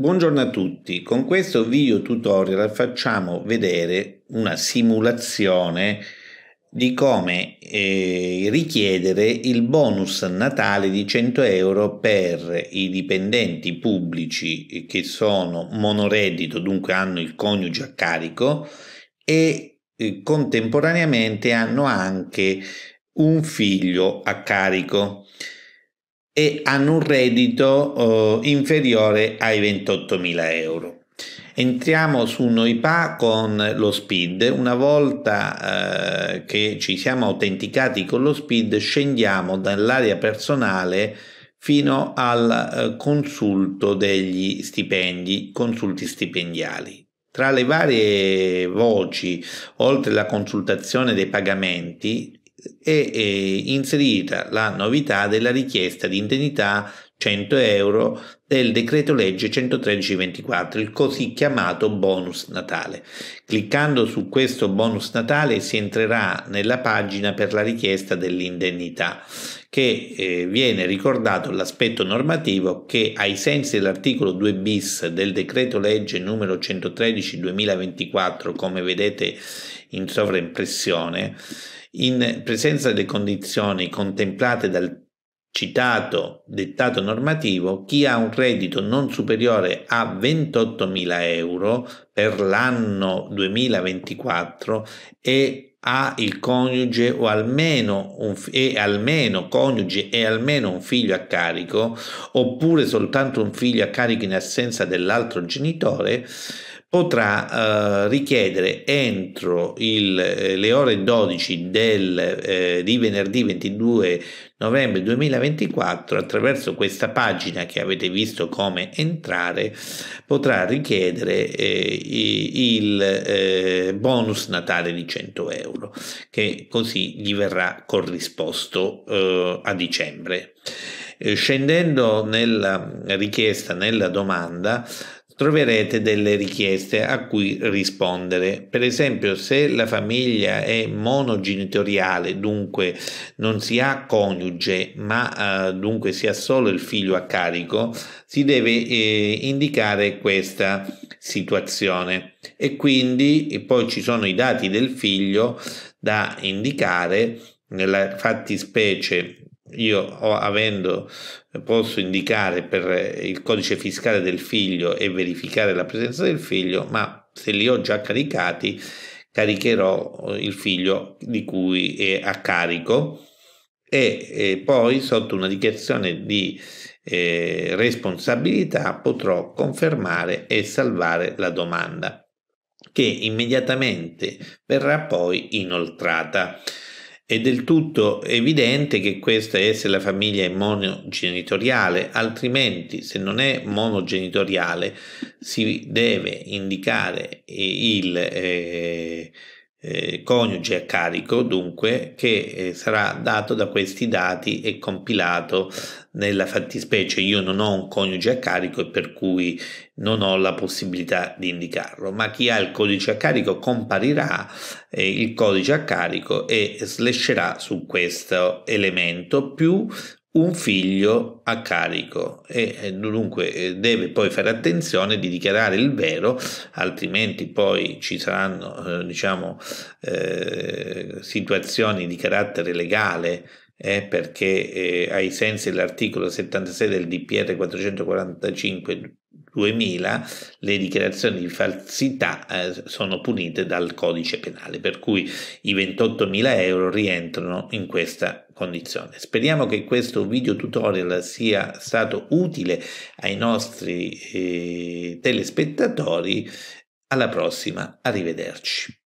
Buongiorno a tutti, con questo video tutorial facciamo vedere una simulazione di come eh, richiedere il bonus natale di 100 euro per i dipendenti pubblici che sono monoreddito, dunque hanno il coniuge a carico e eh, contemporaneamente hanno anche un figlio a carico e hanno un reddito eh, inferiore ai 28.000 euro. Entriamo su Noipa con lo SPID. Una volta eh, che ci siamo autenticati con lo SPID, scendiamo dall'area personale fino al eh, consulto degli stipendi, consulti stipendiali. Tra le varie voci, oltre alla consultazione dei pagamenti, è, è inserita la novità della richiesta di indennità 100 euro del decreto legge 113-24, il così chiamato bonus natale. Cliccando su questo bonus natale si entrerà nella pagina per la richiesta dell'indennità, che eh, viene ricordato l'aspetto normativo che ai sensi dell'articolo 2 bis del decreto legge numero 113-2024, come vedete in sovraimpressione, in presenza delle condizioni contemplate dal citato dettato normativo, chi ha un reddito non superiore a 28.000 euro per l'anno 2024 e ha il coniuge o almeno un, e almeno coniuge e almeno un figlio a carico oppure soltanto un figlio a carico in assenza dell'altro genitore potrà eh, richiedere entro il, eh, le ore 12 del, eh, di venerdì 22 novembre 2024 attraverso questa pagina che avete visto come entrare potrà richiedere eh, il eh, bonus natale di 100 euro che così gli verrà corrisposto eh, a dicembre eh, scendendo nella richiesta nella domanda troverete delle richieste a cui rispondere. Per esempio, se la famiglia è monogenitoriale, dunque non si ha coniuge, ma eh, dunque si ha solo il figlio a carico, si deve eh, indicare questa situazione e quindi e poi ci sono i dati del figlio da indicare nella fattispecie io avendo eh, posso indicare per eh, il codice fiscale del figlio e verificare la presenza del figlio, ma se li ho già caricati caricherò eh, il figlio di cui è a carico e, e poi sotto una dichiarazione di eh, responsabilità potrò confermare e salvare la domanda che immediatamente verrà poi inoltrata. È del tutto evidente che questa è se la famiglia è monogenitoriale, altrimenti se non è monogenitoriale si deve indicare il... Eh, eh, coniuge a carico dunque che eh, sarà dato da questi dati e compilato nella fattispecie io non ho un coniuge a carico e per cui non ho la possibilità di indicarlo ma chi ha il codice a carico comparirà eh, il codice a carico e slasherà su questo elemento più un figlio a carico e dunque eh, deve poi fare attenzione di dichiarare il vero altrimenti poi ci saranno eh, diciamo eh, situazioni di carattere legale eh, perché eh, ai sensi dell'articolo 76 del DPR 445 2000 le dichiarazioni di falsità eh, sono punite dal codice penale, per cui i 28.000 euro rientrano in questa condizione. Speriamo che questo video tutorial sia stato utile ai nostri eh, telespettatori. Alla prossima, arrivederci.